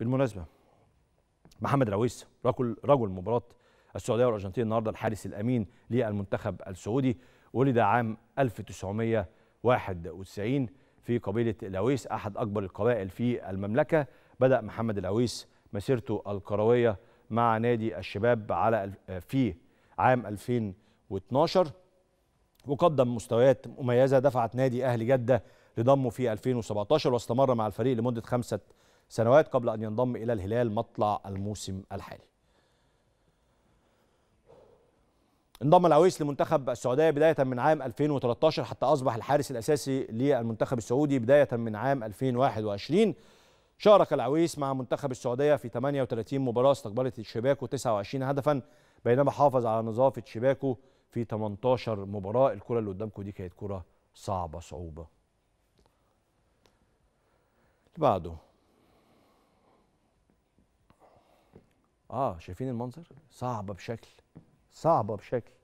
بالمناسبه محمد رويس رجل رجل مباراه السعوديه والارجنتين النهارده الحارس الامين للمنتخب السعودي ولد عام 1991 في قبيله العويس احد اكبر القبائل في المملكه بدا محمد العويس مسيرته الكرويه مع نادي الشباب على في عام 2012 وقدم مستويات مميزه دفعت نادي اهلي جده لضمه في 2017 واستمر مع الفريق لمده خمسه سنوات قبل أن ينضم إلى الهلال مطلع الموسم الحالي انضم العويس لمنتخب السعودية بداية من عام 2013 حتى أصبح الحارس الأساسي للمنتخب السعودي بداية من عام 2021 شارك العويس مع منتخب السعودية في 38 مباراة استقبلت شباكه 29 هدفا بينما حافظ على نظافة شباكه في 18 مباراة الكرة اللي قدامكم دي كانت كرة صعبة صعوبة بعده اه شايفين المنظر صعبه بشكل صعبه بشكل